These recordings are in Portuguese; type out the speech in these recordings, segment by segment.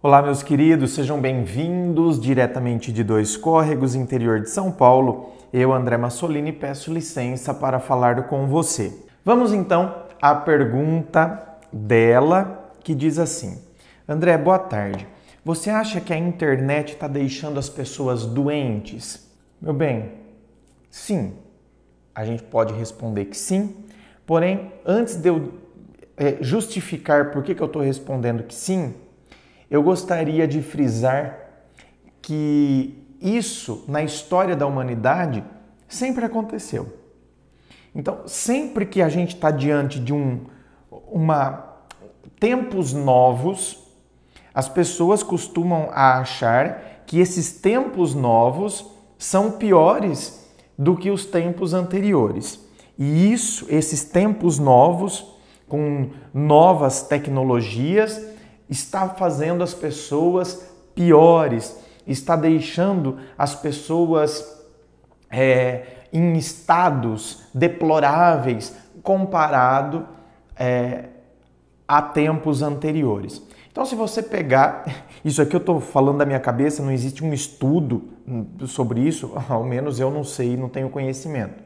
Olá, meus queridos, sejam bem-vindos diretamente de Dois Córregos, interior de São Paulo. Eu, André Massolini, peço licença para falar com você. Vamos então à pergunta dela, que diz assim: André, boa tarde. Você acha que a internet está deixando as pessoas doentes? Meu bem, sim. A gente pode responder que sim, porém, antes de eu eh, justificar por que, que eu estou respondendo que sim, eu gostaria de frisar que isso na história da humanidade sempre aconteceu. Então, sempre que a gente está diante de um uma, tempos novos, as pessoas costumam achar que esses tempos novos são piores do que os tempos anteriores. E isso, esses tempos novos, com novas tecnologias, está fazendo as pessoas piores, está deixando as pessoas é, em estados deploráveis comparado é, a tempos anteriores. Então, se você pegar, isso aqui eu estou falando da minha cabeça, não existe um estudo sobre isso, ao menos eu não sei, não tenho conhecimento.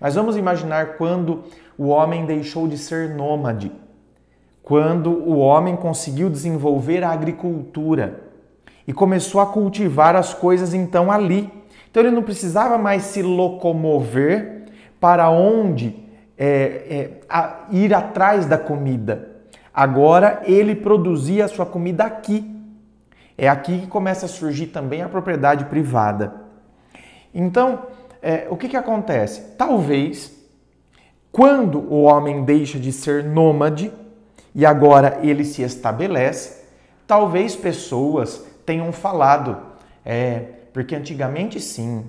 Mas vamos imaginar quando o homem deixou de ser nômade quando o homem conseguiu desenvolver a agricultura e começou a cultivar as coisas então ali. Então ele não precisava mais se locomover para onde é, é, a, ir atrás da comida. Agora ele produzia a sua comida aqui. É aqui que começa a surgir também a propriedade privada. Então, é, o que, que acontece? Talvez, quando o homem deixa de ser nômade, e agora ele se estabelece, talvez pessoas tenham falado, é, porque antigamente sim,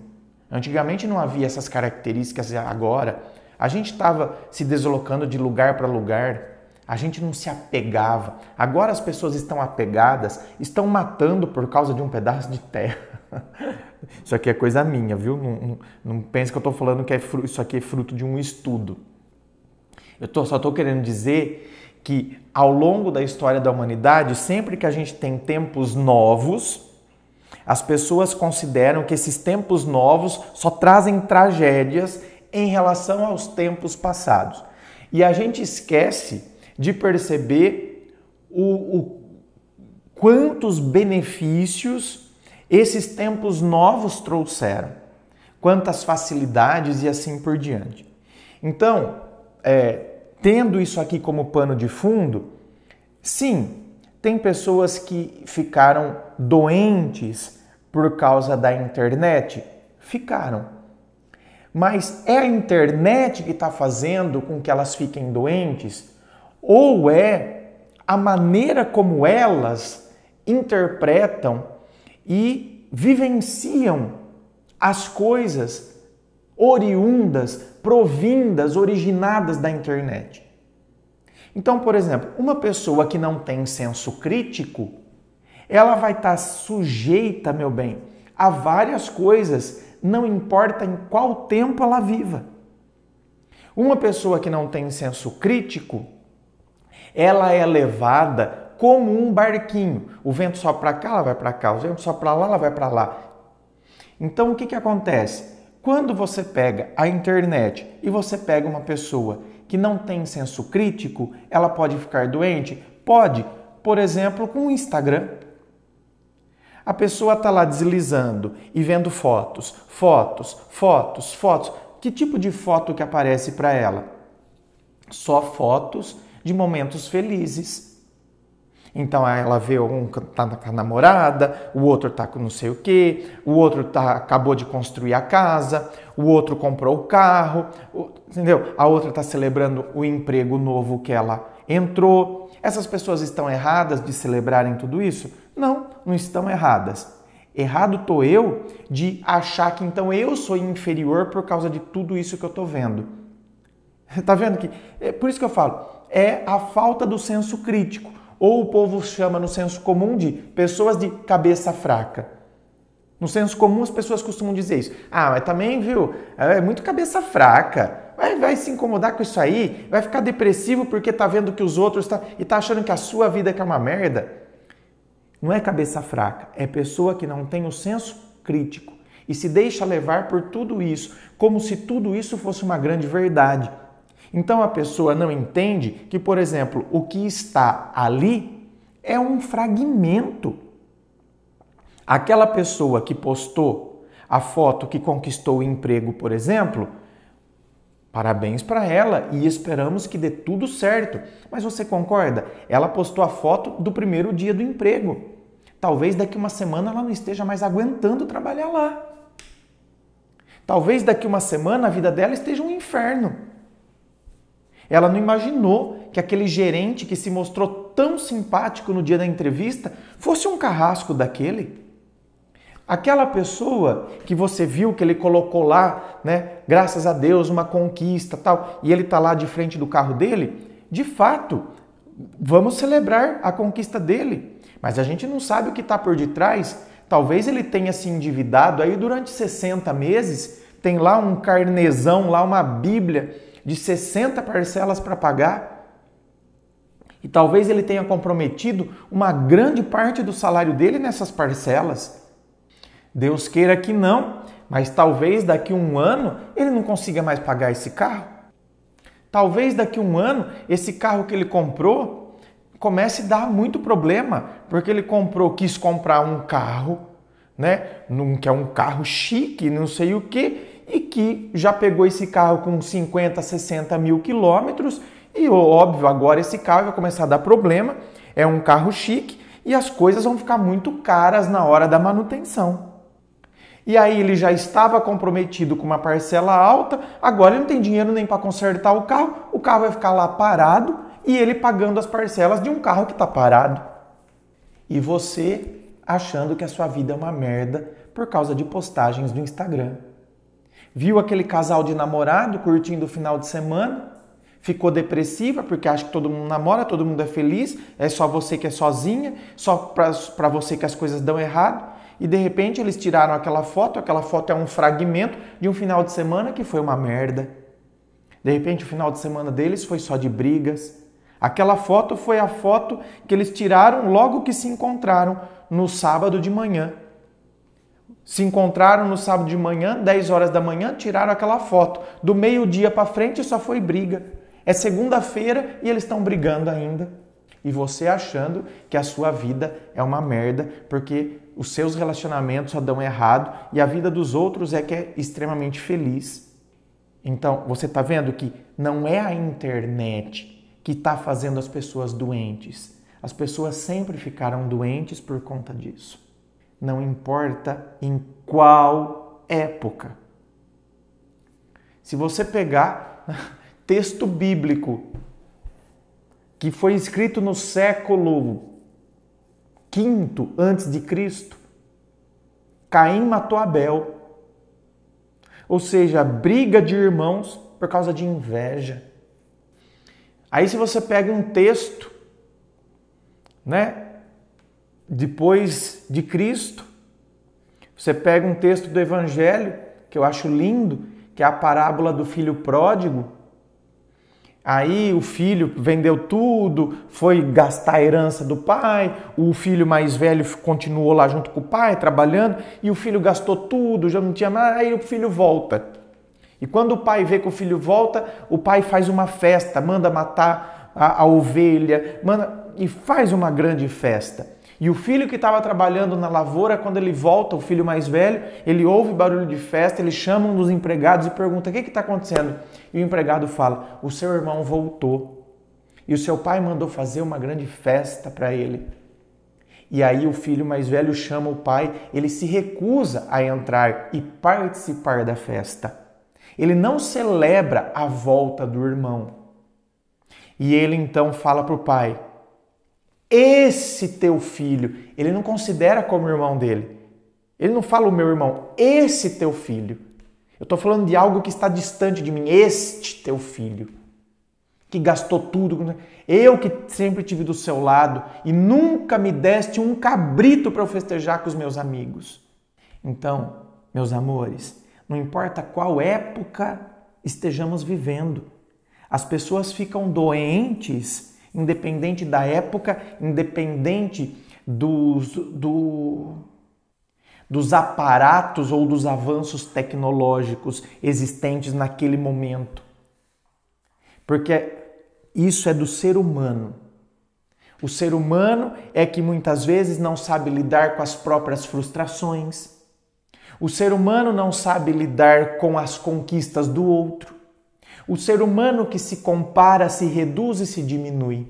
antigamente não havia essas características agora, a gente estava se deslocando de lugar para lugar, a gente não se apegava. Agora as pessoas estão apegadas, estão matando por causa de um pedaço de terra. Isso aqui é coisa minha, viu? Não, não, não pense que eu estou falando que é fruto, isso aqui é fruto de um estudo. Eu tô, só estou querendo dizer que ao longo da história da humanidade, sempre que a gente tem tempos novos, as pessoas consideram que esses tempos novos só trazem tragédias em relação aos tempos passados. E a gente esquece de perceber o, o quantos benefícios esses tempos novos trouxeram, quantas facilidades e assim por diante. Então, é, tendo isso aqui como pano de fundo, sim, tem pessoas que ficaram doentes por causa da internet. Ficaram. Mas é a internet que está fazendo com que elas fiquem doentes? Ou é a maneira como elas interpretam e vivenciam as coisas oriundas, provindas, originadas da internet. Então, por exemplo, uma pessoa que não tem senso crítico, ela vai estar tá sujeita, meu bem, a várias coisas, não importa em qual tempo ela viva. Uma pessoa que não tem senso crítico, ela é levada como um barquinho. O vento só para cá, ela vai para cá, o vento só para lá, ela vai para lá. Então, o que, que acontece? Quando você pega a internet e você pega uma pessoa que não tem senso crítico, ela pode ficar doente? Pode, por exemplo, com o Instagram. A pessoa está lá deslizando e vendo fotos, fotos, fotos, fotos. Que tipo de foto que aparece para ela? Só fotos de momentos felizes, então ela vê um tá com a namorada, o outro tá com não sei o que, o outro tá, acabou de construir a casa, o outro comprou o carro, o, entendeu? A outra está celebrando o emprego novo que ela entrou. Essas pessoas estão erradas de celebrarem tudo isso? Não, não estão erradas. Errado tô eu de achar que então eu sou inferior por causa de tudo isso que eu tô vendo. Tá vendo que é por isso que eu falo, é a falta do senso crítico. Ou o povo chama no senso comum de pessoas de cabeça fraca. No senso comum as pessoas costumam dizer isso. Ah, mas também, viu, é, é muito cabeça fraca. Vai, vai se incomodar com isso aí, vai ficar depressivo porque tá vendo que os outros tá, e tá achando que a sua vida é uma merda. Não é cabeça fraca, é pessoa que não tem o senso crítico e se deixa levar por tudo isso, como se tudo isso fosse uma grande verdade. Então a pessoa não entende que, por exemplo, o que está ali é um fragmento. Aquela pessoa que postou a foto que conquistou o emprego, por exemplo, Parabéns para ela e esperamos que dê tudo certo. Mas você concorda? Ela postou a foto do primeiro dia do emprego. Talvez daqui uma semana ela não esteja mais aguentando trabalhar lá. Talvez daqui uma semana a vida dela esteja um inferno. Ela não imaginou que aquele gerente que se mostrou tão simpático no dia da entrevista fosse um carrasco daquele. Aquela pessoa que você viu que ele colocou lá, né, graças a Deus, uma conquista, tal, e ele tá lá de frente do carro dele, de fato, vamos celebrar a conquista dele. Mas a gente não sabe o que está por detrás. Talvez ele tenha se endividado aí durante 60 meses tem lá um carnezão, lá uma Bíblia de 60 parcelas para pagar. E talvez ele tenha comprometido uma grande parte do salário dele nessas parcelas. Deus queira que não, mas talvez daqui a um ano ele não consiga mais pagar esse carro. Talvez daqui a um ano esse carro que ele comprou comece a dar muito problema, porque ele comprou, quis comprar um carro né? Num, que é um carro chique, não sei o que, e que já pegou esse carro com 50, 60 mil quilômetros, e óbvio, agora esse carro vai começar a dar problema. É um carro chique e as coisas vão ficar muito caras na hora da manutenção. E aí ele já estava comprometido com uma parcela alta, agora ele não tem dinheiro nem para consertar o carro, o carro vai ficar lá parado e ele pagando as parcelas de um carro que está parado. E você achando que a sua vida é uma merda por causa de postagens do Instagram. Viu aquele casal de namorado curtindo o final de semana? Ficou depressiva porque acha que todo mundo namora, todo mundo é feliz, é só você que é sozinha, só para você que as coisas dão errado. E de repente eles tiraram aquela foto, aquela foto é um fragmento de um final de semana que foi uma merda. De repente o final de semana deles foi só de brigas. Aquela foto foi a foto que eles tiraram logo que se encontraram, no sábado de manhã. Se encontraram no sábado de manhã, 10 horas da manhã, tiraram aquela foto. Do meio-dia para frente só foi briga. É segunda-feira e eles estão brigando ainda. E você achando que a sua vida é uma merda porque os seus relacionamentos só dão errado e a vida dos outros é que é extremamente feliz. Então, você está vendo que não é a internet que está fazendo as pessoas doentes as pessoas sempre ficaram doentes por conta disso. Não importa em qual época. Se você pegar texto bíblico que foi escrito no século V antes de Cristo, Caim matou Abel. Ou seja, briga de irmãos por causa de inveja. Aí se você pega um texto né? Depois de Cristo, você pega um texto do Evangelho que eu acho lindo, que é a parábola do filho pródigo. Aí o filho vendeu tudo, foi gastar a herança do pai, o filho mais velho continuou lá junto com o pai, trabalhando, e o filho gastou tudo, já não tinha mais. aí o filho volta. E quando o pai vê que o filho volta, o pai faz uma festa, manda matar a, a ovelha, manda e faz uma grande festa. E o filho que estava trabalhando na lavoura, quando ele volta, o filho mais velho, ele ouve barulho de festa, ele chama um dos empregados e pergunta: O que está acontecendo? E o empregado fala: O seu irmão voltou e o seu pai mandou fazer uma grande festa para ele. E aí o filho mais velho chama o pai, ele se recusa a entrar e participar da festa. Ele não celebra a volta do irmão. E ele então fala para o pai: Esse teu filho, ele não considera como irmão dele. Ele não fala o meu irmão, esse teu filho. Eu estou falando de algo que está distante de mim, este teu filho, que gastou tudo. Eu que sempre tive do seu lado e nunca me deste um cabrito para eu festejar com os meus amigos. Então, meus amores, não importa qual época estejamos vivendo, as pessoas ficam doentes, independente da época, independente dos, do, dos aparatos ou dos avanços tecnológicos existentes naquele momento. Porque isso é do ser humano. O ser humano é que muitas vezes não sabe lidar com as próprias frustrações. O ser humano não sabe lidar com as conquistas do outro. O ser humano que se compara, se reduz e se diminui,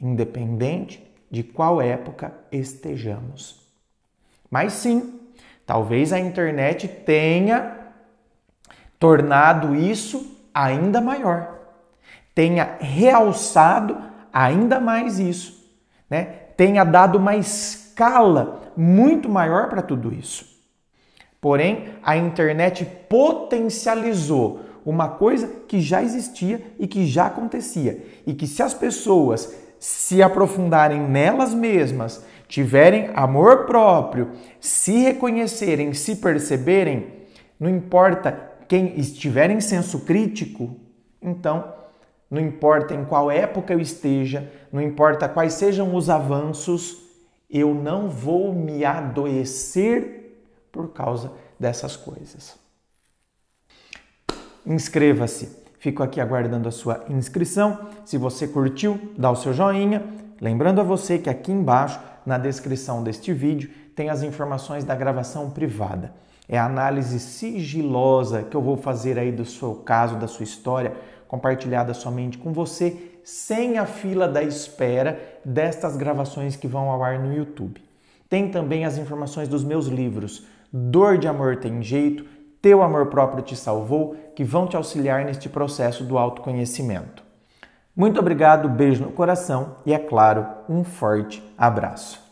independente de qual época estejamos. Mas sim, talvez a internet tenha tornado isso ainda maior, tenha realçado ainda mais isso, né? tenha dado uma escala muito maior para tudo isso. Porém, a internet potencializou uma coisa que já existia e que já acontecia. E que se as pessoas se aprofundarem nelas mesmas, tiverem amor próprio, se reconhecerem, se perceberem, não importa quem estiver em senso crítico, então não importa em qual época eu esteja, não importa quais sejam os avanços, eu não vou me adoecer por causa dessas coisas inscreva-se. Fico aqui aguardando a sua inscrição. Se você curtiu, dá o seu joinha. Lembrando a você que aqui embaixo, na descrição deste vídeo, tem as informações da gravação privada. É a análise sigilosa que eu vou fazer aí do seu caso, da sua história, compartilhada somente com você, sem a fila da espera destas gravações que vão ao ar no YouTube. Tem também as informações dos meus livros Dor de Amor Tem Jeito, teu amor próprio te salvou, que vão te auxiliar neste processo do autoconhecimento. Muito obrigado, beijo no coração e, é claro, um forte abraço.